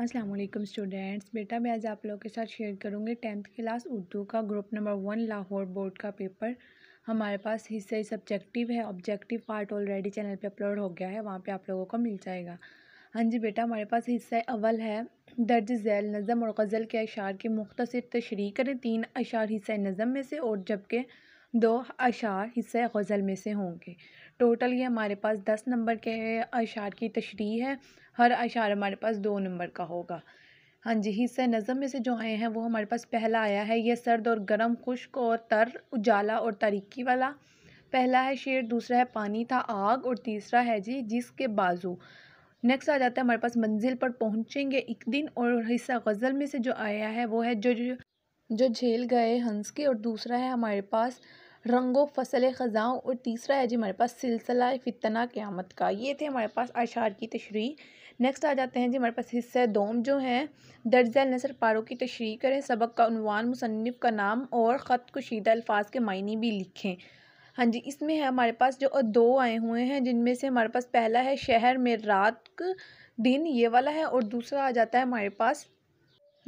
अस्सलाम वालेकुम स्टूडेंट्स बेटा मैं आज आप लोगों के साथ शेयर करूँगी टेंथ क्लास उर्दू का group number one Lahore board का पेपर हमारे पास हिस्से सब्जेक्टिव है ऑब्जेक्टिव पार्ट ऑलरेडी चैनल पे अपलोड हो गया है वहाँ पे आप लोगों को मिल जाएगा हाँ जी बेटा हमारे पास हिस्सा अव्वल है दर्ज झैल नज़म और गज़ल के अशार की मुख्तर तशरी करें तीन अशार हिस्सा नज़म में से और जबकि दो अशार हिस्से गज़ल में से होंगे टोटल ये हमारे पास दस नंबर के अशार की तशरी है हर अशार हमारे पास दो नंबर का होगा हाँ जी हिस्से नज़म में से जो आए हैं वो हमारे पास पहला आया है ये सर्द और गर्म खुश्क और तर उजाला और तरीकी वाला पहला है शेर दूसरा है पानी था आग और तीसरा है जी जिसके बाजू नेक्स्ट आ जाता है हमारे पास मंजिल पर पहुँचेंगे एक दिन और हिस्सा गज़ल में से जो आया है वो है जो, जो जो झेल गए हंस के और दूसरा है हमारे पास रंगो फसल ख़ज़ाँ और तीसरा है जी हमारे पास सिलसिला फितना क़्यामत का ये थे हमारे पास अशार की तशरी नेक्स्ट आ जाते हैं जी हमारे पास हिस्सा दोम जो हैं दर्ज नसर पारों की तशरी करें सबक का अनवान मुसनफ़ का नाम और ख़त कुशीदा अल्फाज के मायने भी लिखें हाँ जी इसमें है हमारे पास जो दो आए हुए हैं जिनमें से हमारे पास पहला है शहर में रात दिन ये वाला है और दूसरा आ जाता है हमारे पास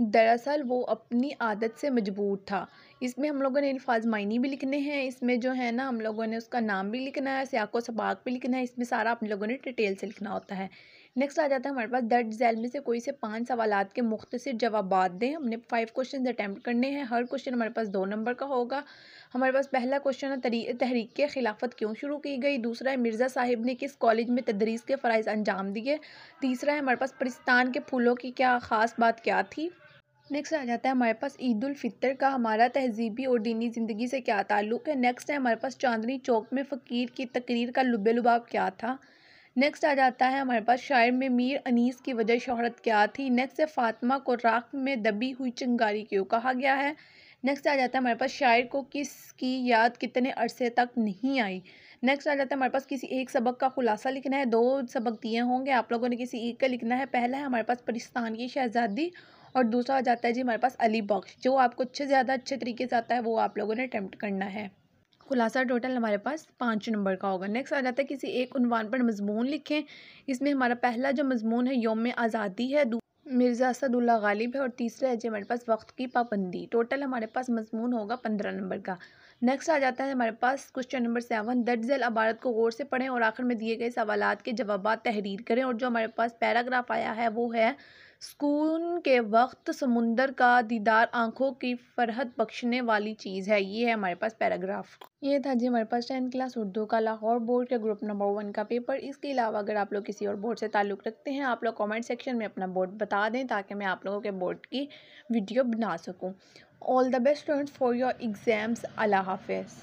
दरअसल वो अपनी आदत से मजबूर था इसमें हम लोगों ने अल्फाज मायनी भी लिखने हैं इसमें जो है ना हम लोगों ने उसका नाम भी लिखना है सियाको सबाक भी लिखना है इसमें सारा आप लोगों ने डिटेल से लिखना होता है नेक्स्ट आ जाता है हमारे पास दर्ज जैल में से कोई से पांच सवाल के मुख्तर जवाब दें हमने फाइव क्वेश्चन अटैम्प्ट करने हैं हर क्वेश्चन हमारे पास दो नंबर का होगा हमारे पास पहला क्वेश्चन है तहरीक के खिलाफत क्यों शुरू की गई दूसरा है मिर्ज़ा साहिब ने किस कॉलेज में तदरीस के फ़रज़ अंजाम दिए तीसरा है हमारे पास परिस्तान के फूलों की क्या ख़ास बात क्या थी नेक्स्ट आ जाता है हमारे पास ईद उल फितर का हमारा तहजीबी और दीनी ज़िंदगी से क्या ताल्लुक़ है नेक्स्ट है हमारे पास चांदनी चौक में फ़कीर की तकरीर का लुब लुबाव क्या था नेक्स्ट आ जाता है हमारे पास शायर में मीर अनीस की वजह शहरत क्या थी नेक्स्ट है फातिमा को राख में दबी हुई चिंगारी क्यों कहा गया है नेक्स्ट आ जाता है हमारे पास शायर को किस की याद कितने अरसे तक नहीं आई नेक्स्ट आ जाता है हमारे पास किसी एक सबक का खुलासा लिखना है दो सबक दिए होंगे आप लोगों ने किसी एक का लिखना है पहला है हमारे पास परिस्तान की शहजादी और दूसरा आ जाता है जी हमारे पास अली बख्श जो आपको अच्छे से ज़्यादा अच्छे तरीके से आता है वो आप लोगों ने अटैम्प्ट करना है खुलासा टोटल हमारे पास पाँच नंबर का होगा नेक्स्ट आ जाता है किसी एक उनवान पर मजमून लिखें इसमें हमारा पहला जो मजमून है योम आज़ादी है मिर्ज़ा असदुल्ला गालिब है और तीसरा है जी हमारे पास वक्त की पाबंदी टोटल हमारे पास मजमून होगा पंद्रह नंबर का नेक्स्ट आ जाता है हमारे पास क्वेश्चन नंबर सेवन दर्ज अल अबारत को गौर से पढ़ें और आखिर में दिए गए सवाल के जवाब तहरीर करें और जो हमारे पास पैराग्राफ आया है वो है सुकून के वक्त समुंदर का दीदार आंखों की फरहत बख्शने वाली चीज़ है ये है हमारे पास पैराग्राफ ये था जी हमारे पास टेंथ क्लास उर्दू का लाहौर बोर्ड के ग्रुप नंबर वन का पेपर इसके अलावा अगर आप लोग किसी और बोर्ड से ताल्लुक़ रखते हैं आप लोग कमेंट सेक्शन में अपना बोर्ड बता दें ताकि मैं आप लोगों के बोर्ड की वीडियो बना सकूँ all the best students for your exams अल्लाह हाफिज़